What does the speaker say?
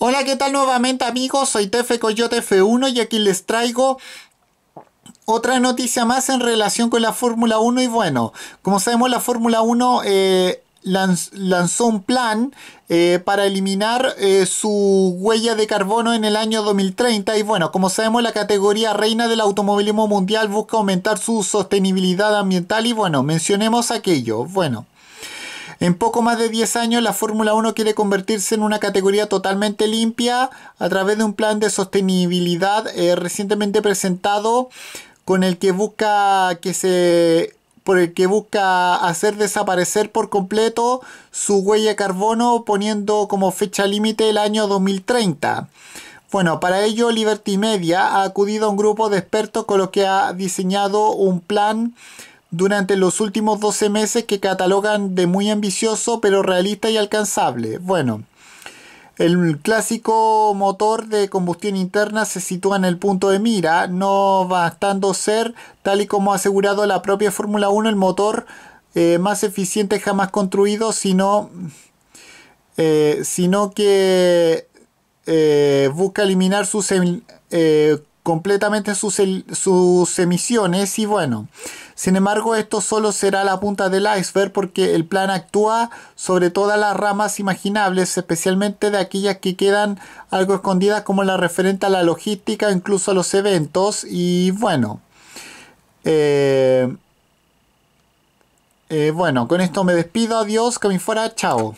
Hola, ¿qué tal nuevamente amigos? Soy Tefe Coyote F1 y aquí les traigo otra noticia más en relación con la Fórmula 1 y bueno, como sabemos la Fórmula 1 eh, lanzó un plan eh, para eliminar eh, su huella de carbono en el año 2030 y bueno, como sabemos la categoría reina del automovilismo mundial busca aumentar su sostenibilidad ambiental y bueno, mencionemos aquello, bueno. En poco más de 10 años, la Fórmula 1 quiere convertirse en una categoría totalmente limpia a través de un plan de sostenibilidad eh, recientemente presentado con el que busca que se por el que busca hacer desaparecer por completo su huella de carbono poniendo como fecha límite el año 2030. Bueno, para ello Liberty Media ha acudido a un grupo de expertos con los que ha diseñado un plan durante los últimos 12 meses que catalogan de muy ambicioso pero realista y alcanzable. Bueno, el clásico motor de combustión interna se sitúa en el punto de mira, no bastando ser, tal y como ha asegurado la propia Fórmula 1, el motor eh, más eficiente jamás construido, sino, eh, sino que eh, busca eliminar sus em, completamente sus, emisiones y bueno, sin embargo esto solo será la punta del iceberg porque el plan actúa sobre todas las ramas imaginables, especialmente de aquellas que quedan algo escondidas como la referente a la logística, incluso a los eventos y bueno. Eh, eh, bueno, con esto me despido, adiós, que me fuera, chao.